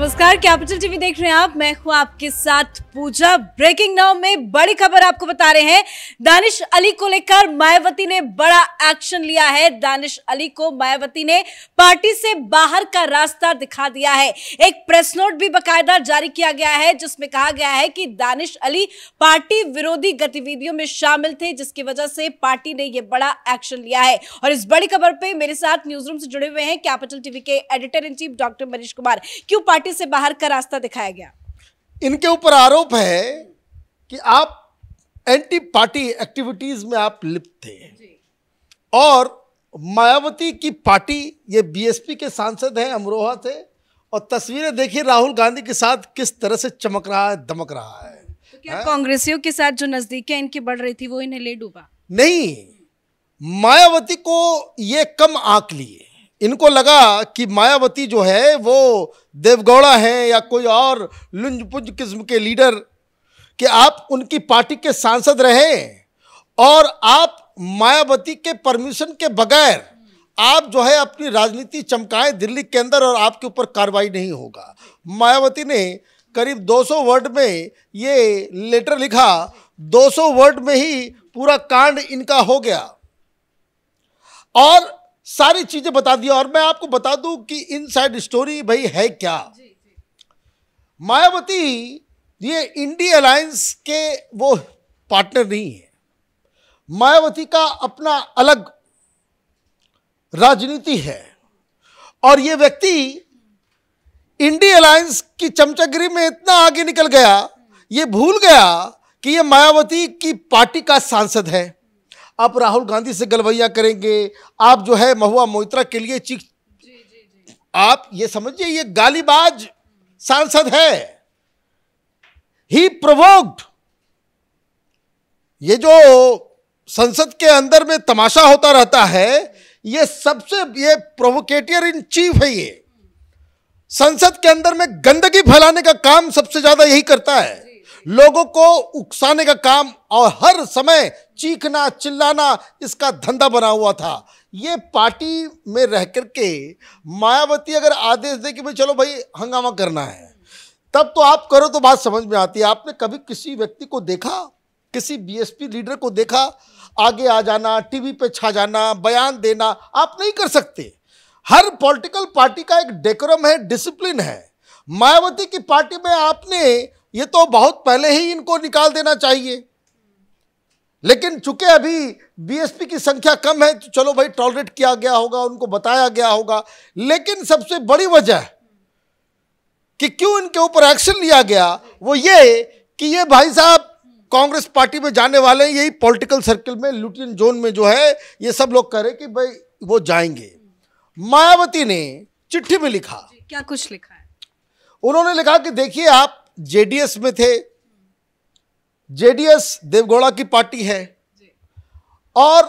नमस्कार capital TV देख रहे हैं आप मैं हूं आपके साथ पूजा ब्रेकिंग नाउ में बड़ी खबर आपको बता रहे हैं दानिश अली को लेकर मायावती ने बड़ा एक्शन लिया है दानिश अली को मायावती ने पार्टी से बाहर का रास्ता दिखा दिया है एक प्रेस नोट भी बकायदा जारी किया गया है जिसमें कहा गया है कि दानिश अली पार्टी विरोधी गतिविधियों में शामिल थे जिसकी वजह से पार्टी ने यह बड़ा एक्शन लिया है और इस बड़ी खबर पर मेरे साथ न्यूज रूम से जुड़े हुए हैं कैपिटल टीवी के editor in chief doctor Manish Kumar क्यों पार्टी पार्टी से बाहर का रास्ता दिखाया गया इनके ऊपर आरोप है कि आप एंटी पार्टी एक्टिविटीज में आप लिप्त थे और मायावती की पार्टी ये बीएसपी के सांसद हैं अमरोहा से और तस्वीरें देखिए राहुल गांधी के साथ किस तरह से चमक रहा है दमक रहा है तो क्या कांग्रेसियों के साथ जो नजदीकियां इनकी बढ़ रही थी वो इन्हें ले डूबा नहीं मायावती को ये कम आंक लिए इनको लगा कि मायावती जो है वो देवगौड़ा है या कोई और लुंज पुंज किस्म के लीडर कि आप उनकी पार्टी के सांसद रहे और आप मायावती के परमिशन के बगैर आप जो है अपनी राजनीति चमकाएं दिल्ली के अंदर और आपके ऊपर कार्रवाई नहीं होगा मायावती ने करीब 200 वर्ड में ये लेटर लिखा 200 वर्ड में ही पूरा कांड इनका हो गया और सारी चीज़ें बता दिया और मैं आपको बता दूं कि साइड स्टोरी भाई है क्या मायावती ये इंडी अलायंस के वो पार्टनर नहीं है मायावती का अपना अलग राजनीति है और ये व्यक्ति इंडी अलायंस की चमचागिरी में इतना आगे निकल गया ये भूल गया कि ये मायावती की पार्टी का सांसद है आप राहुल गांधी से गलवैया करेंगे आप जो है महुआ मोहित्रा के लिए चीख जी, जी, जी। आप ये समझिए ये गालीबाज सांसद है ही प्रवोक्ड ये जो संसद के अंदर में तमाशा होता रहता है ये सबसे ये प्रोवोकेटियर इन चीफ है ये संसद के अंदर में गंदगी फैलाने का काम सबसे ज्यादा यही करता है लोगों को उकसाने का काम और हर समय चीखना चिल्लाना इसका धंधा बना हुआ था ये पार्टी में रह कर के मायावती अगर आदेश दे कि भाई चलो भाई हंगामा करना है तब तो आप करो तो बात समझ में आती है आपने कभी किसी व्यक्ति को देखा किसी बीएसपी लीडर को देखा आगे आ जाना टीवी पे छा जाना बयान देना आप नहीं कर सकते हर पॉलिटिकल पार्टी का एक डेकोरम है डिसिप्लिन है मायावती की पार्टी में आपने ये तो बहुत पहले ही इनको निकाल देना चाहिए लेकिन चूंकि अभी बीएसपी की संख्या कम है तो चलो भाई टॉलरेट किया गया होगा उनको बताया गया होगा लेकिन सबसे बड़ी वजह कि क्यों इनके ऊपर एक्शन लिया गया वो ये कि ये भाई साहब कांग्रेस पार्टी में जाने वाले हैं यही पॉलिटिकल सर्कल में लुटियन जोन में जो है ये सब लोग करें कि भाई वो जाएंगे मायावती ने चिट्ठी में लिखा क्या कुछ लिखा है उन्होंने लिखा कि देखिए आप जेडीएस में थे जेडीएस देवगौड़ा की पार्टी है और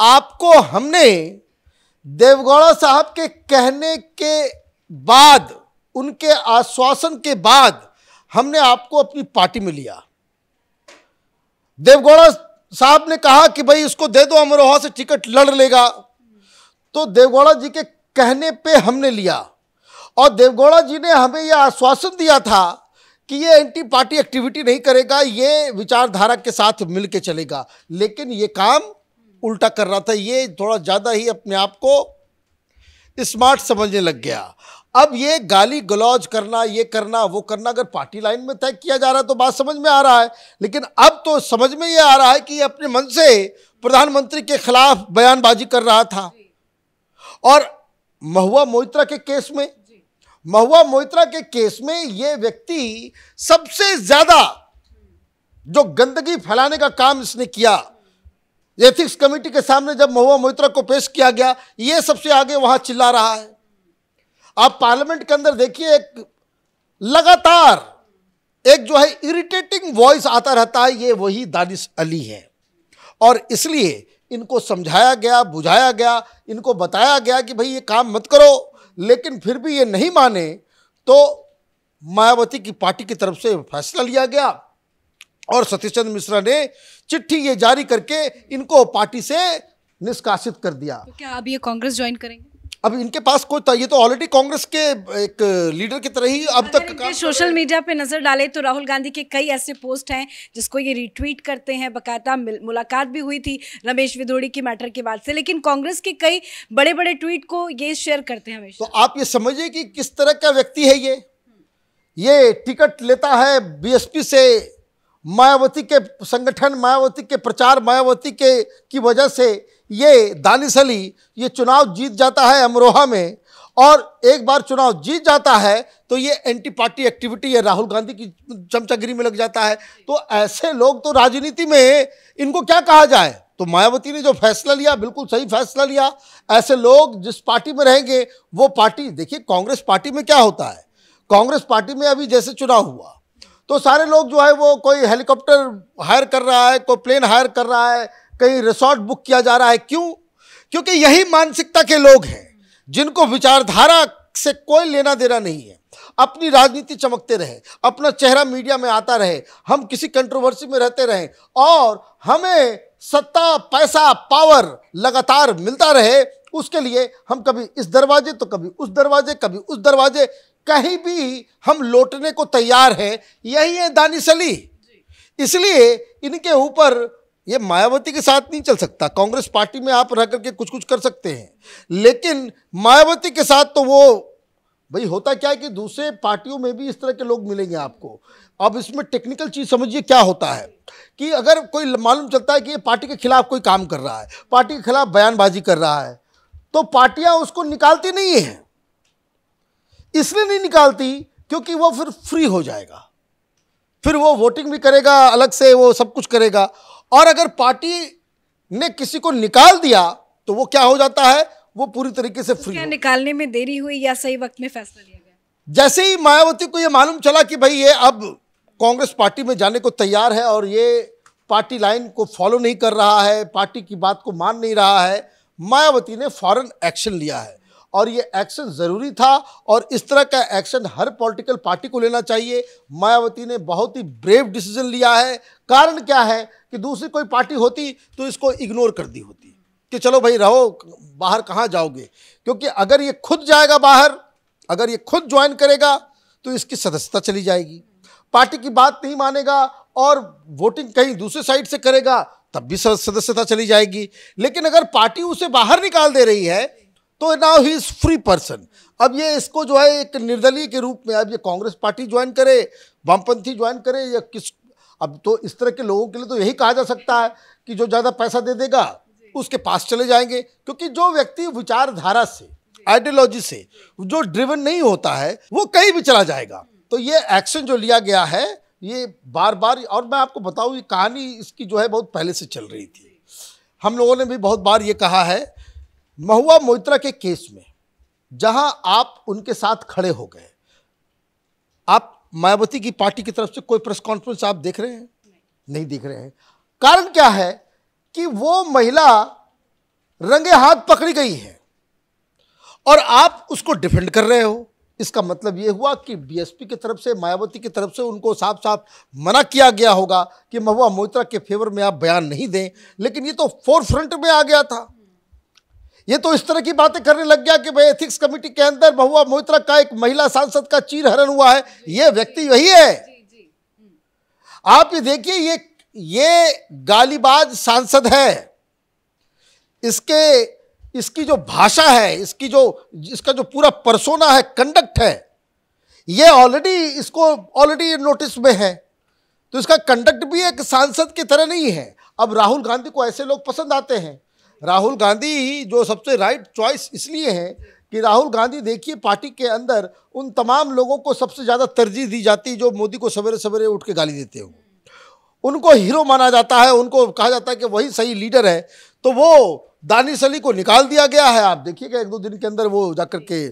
आपको हमने देवगौड़ा साहब के कहने के बाद उनके आश्वासन के बाद हमने आपको अपनी पार्टी में लिया देवगौड़ा साहब ने कहा कि भाई इसको दे दो अमरोहा से टिकट लड़ लेगा तो देवगौड़ा जी के कहने पे हमने लिया और देवगौड़ा जी ने हमें यह आश्वासन दिया था कि ये एंटी पार्टी एक्टिविटी नहीं करेगा ये विचारधारा के साथ मिल के चलेगा लेकिन ये काम उल्टा कर रहा था ये थोड़ा ज़्यादा ही अपने आप को स्मार्ट समझने लग गया अब ये गाली गलौज करना ये करना वो करना अगर पार्टी लाइन में तय किया जा रहा है तो बात समझ में आ रहा है लेकिन अब तो समझ में ये आ रहा है कि ये अपने मन से प्रधानमंत्री के खिलाफ बयानबाजी कर रहा था और महुआ मोहित्रा के केस में महुआ मोहित्रा के केस में ये व्यक्ति सबसे ज्यादा जो गंदगी फैलाने का काम इसने किया एथिक्स कमेटी के सामने जब महुआ मोहित्रा को पेश किया गया ये सबसे आगे वहां चिल्ला रहा है आप पार्लियामेंट के अंदर देखिए एक लगातार एक जो है इरिटेटिंग वॉइस आता रहता है ये वही दानिश अली है और इसलिए इनको समझाया गया बुझाया गया इनको बताया गया कि भाई ये काम मत करो लेकिन फिर भी ये नहीं माने तो मायावती की पार्टी की तरफ से फैसला लिया गया और सतीश चंद्र मिश्रा ने चिट्ठी ये जारी करके इनको पार्टी से निष्कासित कर दिया तो क्या अब ये कांग्रेस ज्वाइन करेंगे अब इनके पास कोई ये तो ऑलरेडी कांग्रेस के एक लीडर की तरह ही अब तक सोशल मीडिया पे नजर डाले तो राहुल गांधी के कई ऐसे पोस्ट हैं जिसको ये रिट्वीट करते हैं बकायदा मुलाकात भी हुई थी रमेश विदोड़ी की मैटर के बाद से लेकिन कांग्रेस के कई बड़े बड़े ट्वीट को ये शेयर करते हैं हमेशा तो आप ये समझिए कि किस तरह का व्यक्ति है ये ये टिकट लेता है बीएसपी से मायावती के संगठन मायावती के प्रचार मायावती के की वजह से ये दानिश अली ये चुनाव जीत जाता है अमरोहा में और एक बार चुनाव जीत जाता है तो ये एंटी पार्टी एक्टिविटी है राहुल गांधी की चमचागिरी में लग जाता है तो ऐसे लोग तो राजनीति में इनको क्या कहा जाए तो मायावती ने जो फैसला लिया बिल्कुल सही फैसला लिया ऐसे लोग जिस पार्टी में रहेंगे वो पार्टी देखिए कांग्रेस पार्टी में क्या होता है कांग्रेस पार्टी में अभी जैसे चुनाव हुआ तो सारे लोग जो है वो कोई हेलीकॉप्टर हायर कर रहा है कोई प्लेन हायर कर रहा है कहीं रिसोर्ट बुक किया जा रहा है क्यों क्योंकि यही मानसिकता के लोग हैं जिनको विचारधारा से कोई लेना देना नहीं है अपनी राजनीति चमकते रहे अपना चेहरा मीडिया में आता रहे हम किसी कंट्रोवर्सी में रहते रहें और हमें सत्ता पैसा पावर लगातार मिलता रहे उसके लिए हम कभी इस दरवाजे तो कभी उस दरवाजे कभी उस दरवाजे कहीं भी हम लौटने को तैयार हैं यही है दानिशली इसलिए इनके ऊपर ये मायावती के साथ नहीं चल सकता कांग्रेस पार्टी में आप रह करके कुछ कुछ कर सकते हैं लेकिन मायावती के साथ तो वो भाई होता क्या है कि दूसरे पार्टियों में भी इस तरह के लोग मिलेंगे आपको अब इसमें टेक्निकल चीज़ समझिए क्या होता है कि अगर कोई मालूम चलता है कि ये पार्टी के खिलाफ कोई काम कर रहा है पार्टी के खिलाफ बयानबाजी कर रहा है तो पार्टियां उसको निकालती नहीं है इसलिए नहीं निकालती क्योंकि वो फिर फ्री हो जाएगा फिर वो वोटिंग भी करेगा अलग से वो सब कुछ करेगा और अगर पार्टी ने किसी को निकाल दिया तो वो क्या हो जाता है वो पूरी तरीके से फ्री निकालने में देरी हुई या सही वक्त में फैसला लिया गया जैसे ही मायावती को ये मालूम चला कि भाई ये अब कांग्रेस पार्टी में जाने को तैयार है और ये पार्टी लाइन को फॉलो नहीं कर रहा है पार्टी की बात को मान नहीं रहा है मायावती ने फॉरन एक्शन लिया है और ये एक्शन ज़रूरी था और इस तरह का एक्शन हर पॉलिटिकल पार्टी को लेना चाहिए मायावती ने बहुत ही ब्रेव डिसीजन लिया है कारण क्या है कि दूसरी कोई पार्टी होती तो इसको इग्नोर कर दी होती कि चलो भाई रहो बाहर कहाँ जाओगे क्योंकि अगर ये खुद जाएगा बाहर अगर ये खुद ज्वाइन करेगा तो इसकी सदस्यता चली जाएगी पार्टी की बात नहीं मानेगा और वोटिंग कहीं दूसरे साइड से करेगा तब भी सदस्यता चली जाएगी लेकिन अगर पार्टी उसे बाहर निकाल दे रही है तो now he is free person अब ये इसको जो है एक निर्दलीय के रूप में अब ये कांग्रेस पार्टी ज्वाइन करे वामपंथी ज्वाइन करे या किस अब तो इस तरह के लोगों के लिए तो यही कहा जा सकता है कि जो ज़्यादा पैसा दे देगा उसके पास चले जाएंगे क्योंकि जो व्यक्ति विचारधारा से आइडियोलॉजी से जो ड्रिवन नहीं होता है वो कहीं भी चला जाएगा तो ये एक्शन जो लिया गया है ये बार बार और मैं आपको बताऊँ ये कहानी इसकी जो है बहुत पहले से चल रही थी हम लोगों ने भी बहुत बार ये कहा है महुआ मोइत्रा के केस में जहां आप उनके साथ खड़े हो गए आप मायावती की पार्टी की तरफ से कोई प्रेस कॉन्फ्रेंस आप देख रहे हैं नहीं, नहीं देख रहे हैं कारण क्या है कि वो महिला रंगे हाथ पकड़ी गई है और आप उसको डिफेंड कर रहे हो इसका मतलब ये हुआ कि बीएसपी की तरफ से मायावती की तरफ से उनको साफ साफ मना किया गया होगा कि महुआ मोइत्रा के फेवर में आप बयान नहीं दें लेकिन ये तो फोर फ्रंट में आ गया था ये तो इस तरह की बातें करने लग गया कि भाई एथिक्स कमेटी के अंदर महुआ मोहित्रा का एक महिला सांसद का चीर हरण हुआ है ये व्यक्ति वही है हम्म। आप ये देखिए ये ये गालीबाज सांसद है इसके इसकी जो भाषा है इसकी जो इसका जो पूरा परसोना है कंडक्ट है ये ऑलरेडी इसको ऑलरेडी नोटिस में है तो इसका कंडक्ट भी एक सांसद की तरह नहीं है अब राहुल गांधी को ऐसे लोग पसंद आते हैं राहुल गांधी जो सबसे राइट चॉइस इसलिए है कि राहुल गांधी देखिए पार्टी के अंदर उन तमाम लोगों को सबसे ज़्यादा तरजीह दी जाती है जो मोदी को सवेरे सवेरे उठ के गाली देते हो उनको हीरो माना जाता है उनको कहा जाता है कि वही सही लीडर है तो वो दानिश अली को निकाल दिया गया है आप देखिएगा एक दो दिन के अंदर वो जाकर के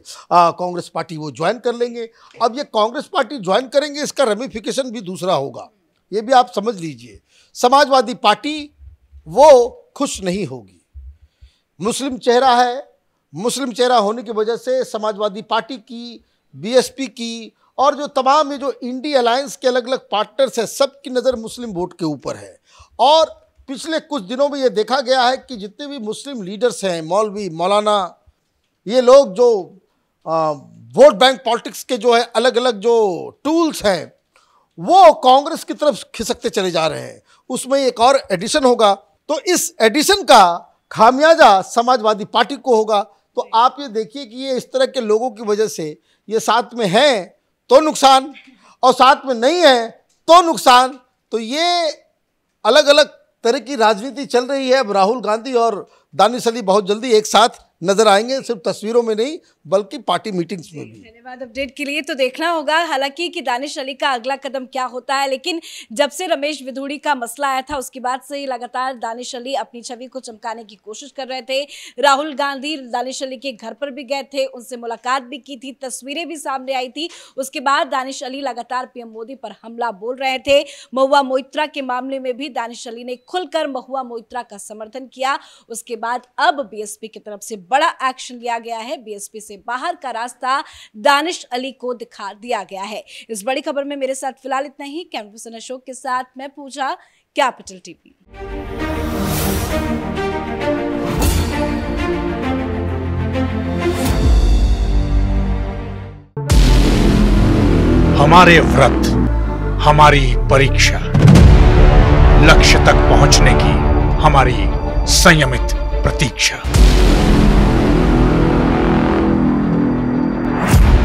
कांग्रेस पार्टी वो ज्वाइन कर लेंगे अब ये कांग्रेस पार्टी ज्वाइन करेंगे इसका रेमिफिकेशन भी दूसरा होगा ये भी आप समझ लीजिए समाजवादी पार्टी वो खुश नहीं होगी मुस्लिम चेहरा है मुस्लिम चेहरा होने की वजह से समाजवादी पार्टी की बीएसपी की और जो तमाम ये जो इंडी अलायंस के अलग अलग पार्टनर्स हैं सब की नज़र मुस्लिम वोट के ऊपर है और पिछले कुछ दिनों में ये देखा गया है कि जितने भी मुस्लिम लीडर्स हैं मौलवी मौलाना ये लोग जो वोट बैंक पॉलिटिक्स के जो है अलग अलग जो टूल्स हैं वो कांग्रेस की तरफ खिसकते चले जा रहे हैं उसमें एक और एडिशन होगा तो इस एडिशन का खामियाजा समाजवादी पार्टी को होगा तो आप ये देखिए कि ये इस तरह के लोगों की वजह से ये साथ में हैं तो नुकसान और साथ में नहीं है तो नुकसान तो ये अलग अलग तरह की राजनीति चल रही है अब राहुल गांधी और दानिश अली बहुत जल्दी एक साथ नजर आएंगे सिर्फ तस्वीरों में नहीं बल्कि पार्टी मीटिंग्स में भी धन्यवाद अपडेट के लिए तो देखना होगा हालांकि कि दानिश अली का अगला कदम क्या होता है लेकिन जब से रमेश विधूड़ी का मसला आया था उसके बाद से लगातार दानिश अली अपनी छवि को चमकाने की कोशिश कर रहे थे राहुल गांधी दानिश अली के घर पर भी गए थे उनसे मुलाकात भी की थी तस्वीरें भी सामने आई थी उसके बाद दानिश अली लगातार पीएम मोदी पर हमला बोल रहे थे महुआ मोइत्रा के मामले में भी दानिश अली ने खुलकर महुआ मोइत्रा का समर्थन किया उसके बाद अब बी की तरफ से बड़ा एक्शन लिया गया है बीएसपी से बाहर का रास्ता दानिश अली को दिखा दिया गया है इस बड़ी खबर में मेरे साथ फिलहाल इतना ही कैमरा पर्सन अशोक के साथ मैं पूजा कैपिटल टीवी हमारे व्रत हमारी परीक्षा लक्ष्य तक पहुंचने की हमारी संयमित प्रतीक्षा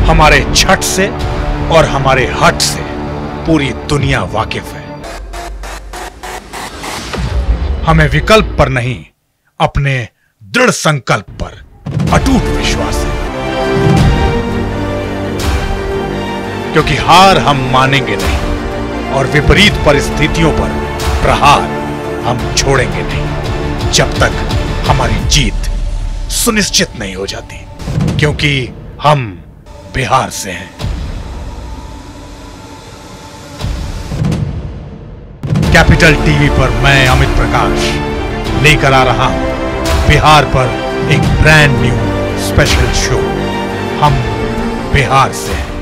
हमारे छठ से और हमारे हट से पूरी दुनिया वाकिफ है हमें विकल्प पर नहीं अपने दृढ़ संकल्प पर अटूट विश्वास है क्योंकि हार हम मानेंगे नहीं और विपरीत परिस्थितियों पर प्रहार हम छोड़ेंगे नहीं जब तक हमारी जीत सुनिश्चित नहीं हो जाती क्योंकि हम बिहार से हैं कैपिटल टीवी पर मैं अमित प्रकाश लेकर आ रहा हूं बिहार पर एक ब्रांड न्यू स्पेशल शो हम बिहार से हैं